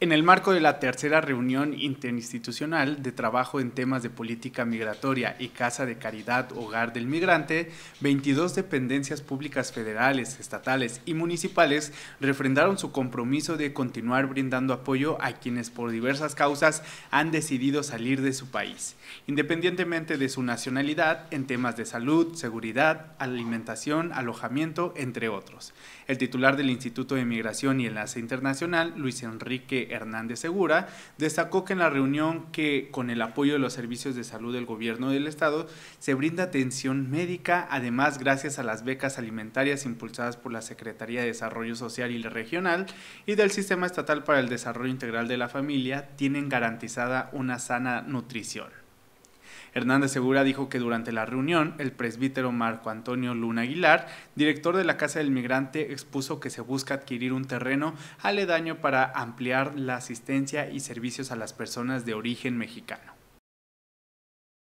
En el marco de la tercera reunión interinstitucional de trabajo en temas de política migratoria y Casa de Caridad Hogar del Migrante, 22 dependencias públicas federales, estatales y municipales refrendaron su compromiso de continuar brindando apoyo a quienes por diversas causas han decidido salir de su país, independientemente de su nacionalidad, en temas de salud, seguridad, alimentación, alojamiento, entre otros. El titular del Instituto de Migración y Enlace Internacional, Luis Enrique Hernández Segura, destacó que en la reunión que con el apoyo de los servicios de salud del gobierno del estado se brinda atención médica, además gracias a las becas alimentarias impulsadas por la Secretaría de Desarrollo Social y Regional y del Sistema Estatal para el Desarrollo Integral de la Familia, tienen garantizada una sana nutrición. Hernández Segura dijo que durante la reunión, el presbítero Marco Antonio Luna Aguilar, director de la Casa del Migrante, expuso que se busca adquirir un terreno aledaño para ampliar la asistencia y servicios a las personas de origen mexicano.